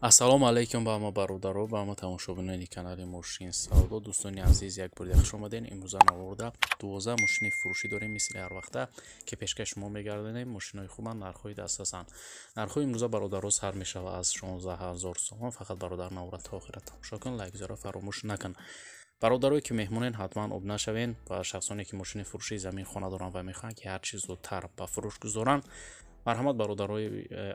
ассалому алайкум ба ҳама бародаро ба ҳама тамошобинони канали мошин савдо дӯстони азиз як бори хуш омадем имрӯза наворда дувоза мошини фурӯшӣ дорем мисли ҳарвақта ки пешкаш шумо мегардонем мошинҳои хубанд нархҳои дастасанд нархҳои имрӯза бародарро сар мешавад аз 16000 сомон фақат бародар навора то охира тамошо кун лайкзоро фаромӯш накун бародарое ки меҳмонен ҳатман об нашавен ва шахсоне ки мошини фурӯши замин хона доранд ва мехоҳанд ки ҳарчи зудтар ба фурӯш гузоранд مرحمت برو در روی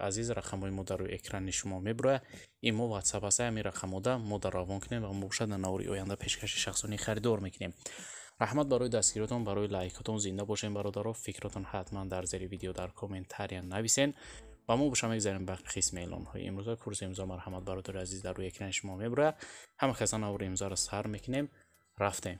عزیز رقم های مدر اکران شما میبره این مو وقت سپس های می رقم ها مدر روان کنیم و مقشد در نوری اویانده پشکش شخصانی خریدار میکنیم رحمت برای دستگیراتون برای لایکاتون زنده باشین برادر و فکراتون حتما در زیر ویدیو در کامنتاری نویسین و ما باشم یک زرین بخش میلون های امروز کورس امزا مرحمت برادر عزیز در روی اکران شما میبره همه خیصان او رو را سر میکنیم رفتیم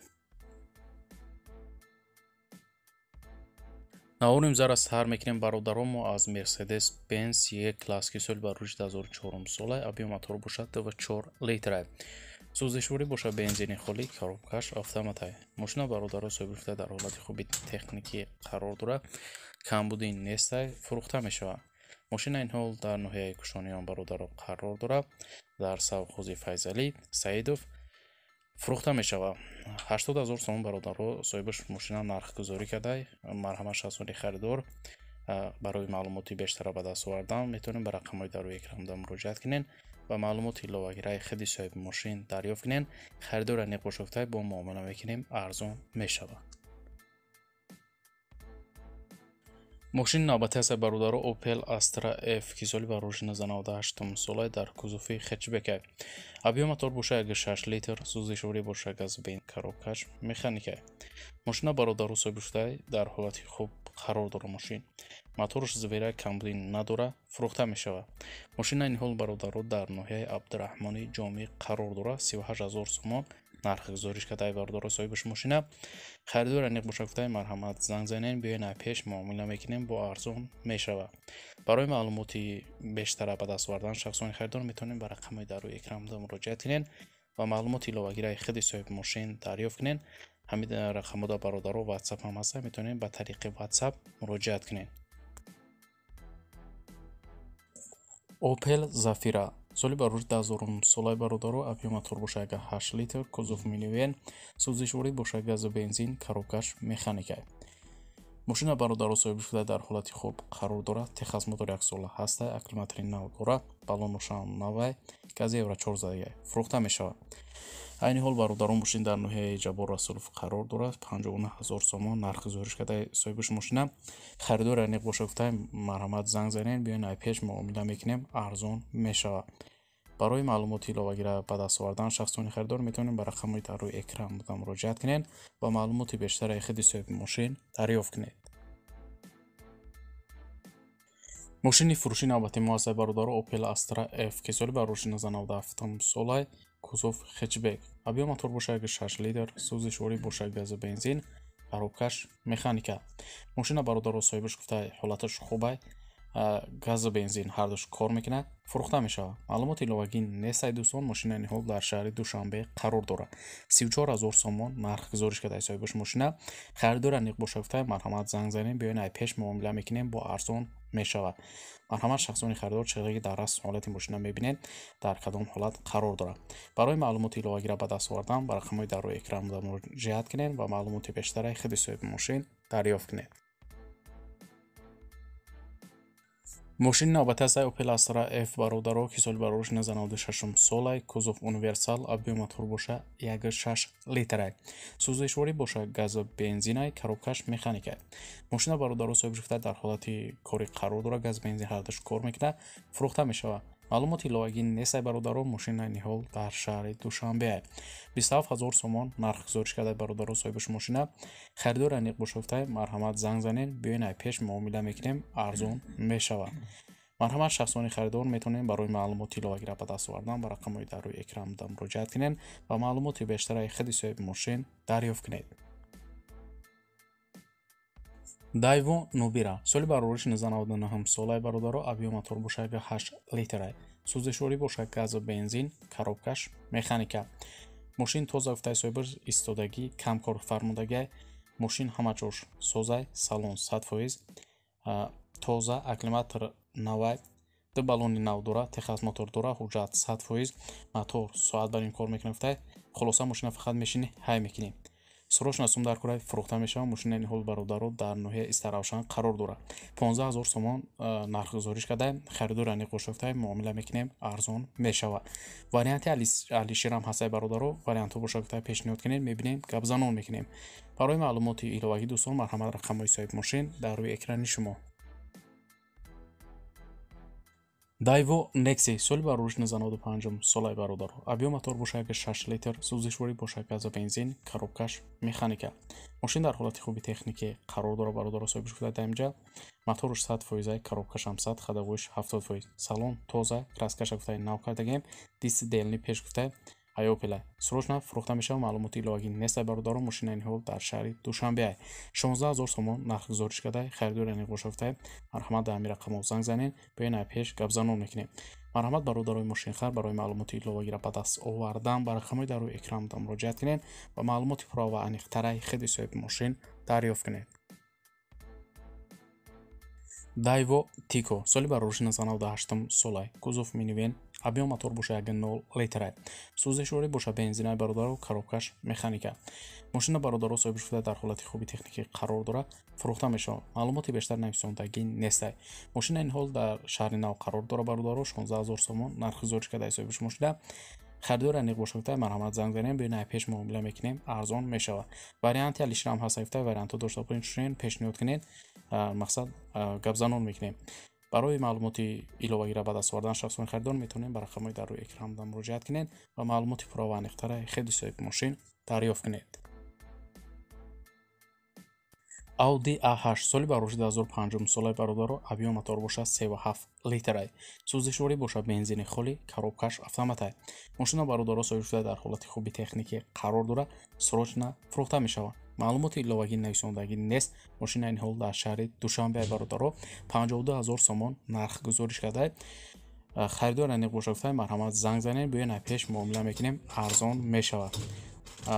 наорим зараз сар мекунем бародаромо аз мерседес бенс е класс ки соли ба рӯҷи 204 сола объемотор бошад ва 4 литра сӯзишворӣ боша бензини холӣ коробкаш автомата мошина бародаро соҳибгуфта дар ҳолати хуби техникӣ қарор дора камбуди неста фурӯхта мешавад мошина ин ҳол дар ноҳияи кушониён бародаро қарор дора дар савхози файзалӣ саидов фурӯхта мешава ҳаштод ҳазор сомон бародарҳо соҳибаш мошина нархгузорӣ карда марҳамаш расони харидор барои маълумоти бештара ба даст овардан метавонем ба рақамҳои дарои экранда муроҷиат кунен ва маълумоти иловагираи хиди соҳиби мошин дарёфт кунен харидори аниқ бошуфта бо муомила мекунем арзон мешавад мошини навбати аз абарудару опел astra f ки соли барроши 98 сола дар кузуфи хечбека объёматор боша 6 литр сӯзишворӣ боша газбин карокаш механика мошина бародару соҳибшуда дар ҳолати хуб қарор дора мошин матораш зверя камбуди надора фурӯхта мешавад мошина ин ҳол бародару дар ноҳияи абдураҳмони ҷомӣ қарор дора 38 сомон нархи гузоришка тайёр дорад соҳиби шумо шина харидор аниқ боша гуфтаи марҳамат занг занен биёед аз пеш муомила мекунем бо арзон мешавад барои маълумоти бештара ба даст овардан шахсони харидор метавонем ба рақамои дар рӯи экранда муроҷиат кунен ва маълумоти иловагираи хиди соҳиби мошин дарёфт кунен ҳамин рақамода бародаро ватсап ҳам ҳаста метавонем ба тариқи ватсап муроҷиат кунен опел зафира соли барӯҷ 2000 солаи бародаро апиматор бошагаз 8 литр кузов минивен сӯзишворӣ бошагаз бензин каробкаш механикай мошина бародару соҳиби шуда дар ҳолати хуб қарор дорад техас модор яксола ҳастаи акклиматри нав дорад балонушан навай газ евра чорзадага фурӯхта мешавад айни ҳол бародару мошин дар ноҳияи ҷабор расулов қарор дорад панҷоҳнӯҳ ҳазор сомон нархи зориш карда соҳибаш мошина харидори аниқ боша гуфта марҳамат занг занед биёин айпеш муомила мекунем арзон мешавад барои маълумоти иловагира ба даст овардан шахсони харидор метавонед ба рақамҳои дар рӯи экран муда муроҷиат кунед ва маълумоти бештар ай хиди соҳиби мошин дарёфт кунед мошини фурӯши навбати муаззай бародару опел astra f ки соли ба рушди 97 солай кузов хечбек абиё мотор бошаги 6 литр сӯзи шуорӣ бошаги гази бензин аробкаш механика мошина бародару соҳибаш гуфта ҳолаташ хубай газу бензин ҳардуш кор мекунад фурӯхта мешавад маълумоти иловагӣ нестай дӯстон мошина ниҳол дар шаҳри душанбе қарор дорад 34000 сомон нарх гузориш кардаи соҳибаш мошина харидори аниқ боша гуфта марҳамат занг занем биёин ай пеш муомила мекунем бо арзон мешавад марҳамат шахсони харидор чиғаи даррас ҳолати мошина мебинед дар кадом ҳолат қарор дорад барои маълумоти иловагира ба даст овардан ба рақамҳои дар рӯи экранда муроҷиат кунед ва маълумоти бештараи хиди соҳиби мошин дарёфт кунед мошини навбатиасаи опел астра ф бародаро ки соли барориш 96 солай кузов универсал абби матур боша 16 литрай сӯзишворӣ боша газа бензинай коробкаш механикай мошина бародаро соҳиб гирифта дар ҳолати кори қарор дора газа бензин ҳаратш кор мекунад фурӯхта мешавад маълумоти иловагӣ несай бародарон мошинаи ниҳол дар шаҳри душанбе ай 27000 сомон нарх гузориш карда бародарон соҳибаши мошина харидори аниқ бошофтаи марҳамат занг занед биёен ай пеш муомила мекунем арзон мешавад марҳамат шахсони харидор метавонем барои маълумоти иловагира ба даст овардан ба рақамҳои дар рӯи экранда муроҷиат кунед ва маълумоти бештараи хиди соҳиби мошин дарёфт кунед дайву нубира соли барориши 199 солаи бародаро объёматор бошад 8 литр ай сӯзишворӣ бошад газ ва бензин коробкаш механика мошин тоза гуфтаи соҳибар истодагӣ камкор фармудагӣ мошин ҳамаҷош соза салон садфоиз тоза акклиматор навай ду баллони нав дора техас мотор дора ҳуҷҷат садфоиз мотор соат барин кор мекунафтай хулоса мошина фақат мешини ҳай мекунем сурошна сум дар кураи фурӯхта мешавад мушинани ҳол бародаро дар ноҳияи истаравшан қарор дорад 15000 сомон нархгузориш карда харидор ани қошофта муомила мекунем арзон мешавад варианти алишерам ҳастаи бародаро варианто бошад кта пешниҳод кунед мебинем гапзанон мекунем барои маълумоти иловагӣ дӯстон марҳамат рақамҳои соҳиб мошин дар рӯи экрани шумо дайво некси соли барруш 195 солаи бародар объем атор бошад як 6 литр сӯзишворӣ бошад газа бензин коробкаш механика мошин дар ҳолати хуби техникӣ қарор дора бародаро соҳиб шуда даймҷа моторуш 100 фоиза коробкаш ҳам 100 хадағӯиш 70 фоиз салон тоза краскаша гуфтаи нав кардагем дисти делни пеш гуфта аё пила сурошна фурӯхта мешава маълумоти иловагӣ неста бародару мошина инҳо дар шаҳри душанбе ай 16 0 сомон нархгузориш карда харидори ниғошафтае марҳамат дар ҳамин рақамо занг занед биёна пеш гапзанон мекунем марҳамат бародарои мошинхар барои маълумоти иловагира ба даст овардан ба рақамои дарои экранда муроҷиат кунед ва маълумоти пурра ва аниқтараи хиди соҳиби мошин дарёфт кунед дайво тико соли барроши 98 солай кузов минивен абё мотор боша 10 литра сӯзишворӣ боша бензинай бародару коробкаш механика мошина бародаро соҳиби шуда дар ҳолати хуби техникӣ қарор дора фурӯхта мешавад маълумоти бештар нависондагӣ нестай мошина ин ҳол дар шаҳри нав қарор дора бародаро 16 ҳазор сомон нархи зориш кардаи соҳибиш мошида харидори ниғбошгуфта марҳамат занг занем биёнаи пеш муомила мекунем арзон мешавад варианти алишрам ҳасаифта варианто дошта бурин шуин пешниҳод кунед мақсад гапзанон мекунем барои маълумоти иловагира ба даст овардан шахсони харидор метавонем ба рақамҳои дар рӯи экранда муроҷиат кунед ва маълумоти пурра ва аниқтара хеди соҳиби мошин дарёфт кунед ауди а8 соли ба рушди 2005 солаи бародаро авиё мотор боша 37 литрай сӯзишворӣ боша бензини холӣ коробкаш автоматай мошина бародаро соҳибшуда дар ҳолати хуби техникӣ қарор дора срочна фурӯхта мешавад маълумоти иловагӣ нависондагӣ нест мошина ин ҳол дар шаҳри душанбеи бародаро 52 0 сомон нарх гузориш карда э, харидор аниқ боша гуфтаи марҳамат занг занед биёен а пеш муомила мекунем арзон мешавад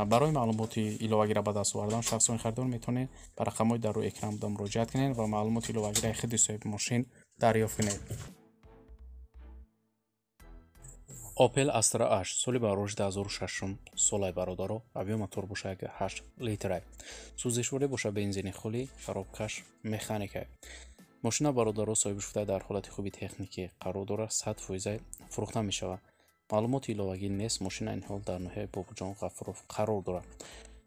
барои маълумоти иловагира ба даст овардан шахсони харидор метавонед ба рақамҳои дар рӯи экранда муроҷиат кунед ва маълумоти иловагираи хиди соҳиби мошин дарёфт кунед опел астра аш соли барош 206 солаи бародаро объёма турбоша 8 литрае сӯзишворӣ боша бензини хулӣ шаробкаш механикае мошина бародаро соҳиб шуда дар ҳолати хуби техникӣ қарор дора 100 фоиза фурӯхта мешавад маълумоти иловагӣ нес мошина инҳол дар ноҳияи бобуҷон ғафуров қарор дорад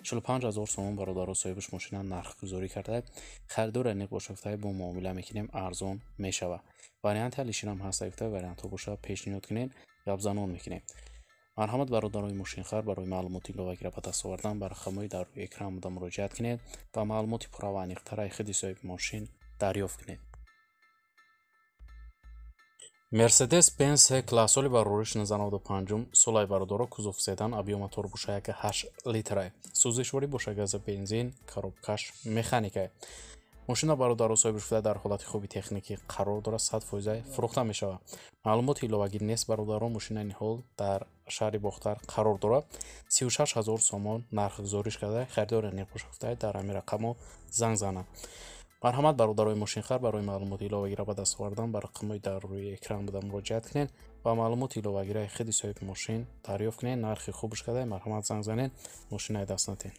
45 ҳазор сомон бародару соҳибаш мошина нархгузорӣ карда харидори аниқ боша гуфтаи бо муомила мекунем арзон мешава варианти алишинам ҳаста гуфта вариантҳо боша пешниҳод кунем габзанон мекунем марҳамат бародарои мошинхар барои маълумоти иловагӣ ра ба даст овардан ба рақамҳои дар рӯи экран буда муроҷиат кунед ва маълумоти пурра ва аниқтара худи соҳиби мошин дарёфт кунед мерседес пенс классоли барориши 195 солаи бародоро кузов седан объёматор бушаяке 8 литрае сӯзишворӣ бошагаза бензин коробкаш механикае мошина бародаро соҳибшуда дар ҳолати хуби техникӣ қарор дора сад фоиза фурӯхта мешавад маълумоти иловагӣ нес бародаро мошина ин ҳол дар шаҳри бохтар қарор дора 36 ҳазор сомон нархгузориш карда харидори нақошафтае дар ҳамин рақамо занг занад марҳамат бародарои мошинхар барои маълумоти иловагира ба даст овардан ба рақамҳои дар рӯи экран буда муроҷиат кунед ва маълумоти иловагираи хиди соҳиби мошин дарёфт кунед нархи хуб шкадае марҳамат занг занед мошинаи даст натед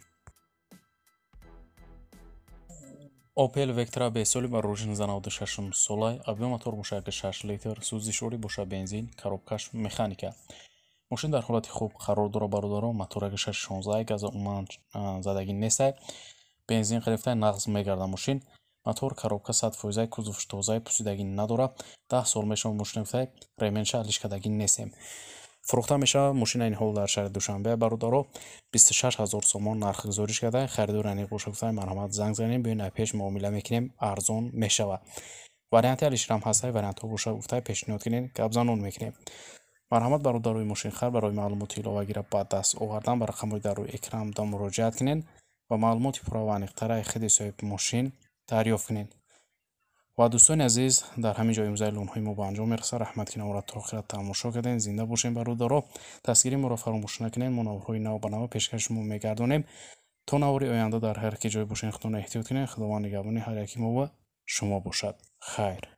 опел вектра бесоли ба рӯжин занавду шашум солай объёматор бошаяки шаш литр сӯзишорӣ боша бензин коробкаш механика мошин дар ҳолати хуб қарор дора бародарон матораки шаши шонздаи газа умуман задагӣ нестай бензин гирифта нағз мегарда мошин мотор коробка садфоизаи кузуфштозаи пусидагӣ надора даҳ сол мешавад мушинифта ременша алишкадагӣ несем фурӯхта мешавад мошина инҳол дар шаҳри душанбе бародаро 26 0 сомон нархи гузориш карда харидорани қуша гуфтан марҳамат занг занем биёед пеш муомила мекунем арзон мешавад варианти алишрам ҳастаи вариантҳо гӯша гуфта пешниҳод кунед гапзанон мекунем марҳамат бародарои мошинхар барои маълумоти иловагира ба даст овардан ба рақамҳои дар рӯи экранда муроҷиат кунед ва маълумоти пурра ва аниқтараи хиди соҳиби мошин دریافت کنید و دوستان عزیز در همین جای امضای لونهای ما به انجام میرسه رحمت کنیم و تا تماشا کردین زنده باشین بر دارا تسکیری ما را فراموش نکنین مناورهای نو به نو پیشکش میگردونیم میگردانیم تا نوری آینده در هر که جای باشین نه احتیاط کنین خداوند نگهبانی هر یکی ما و شما باشد خیر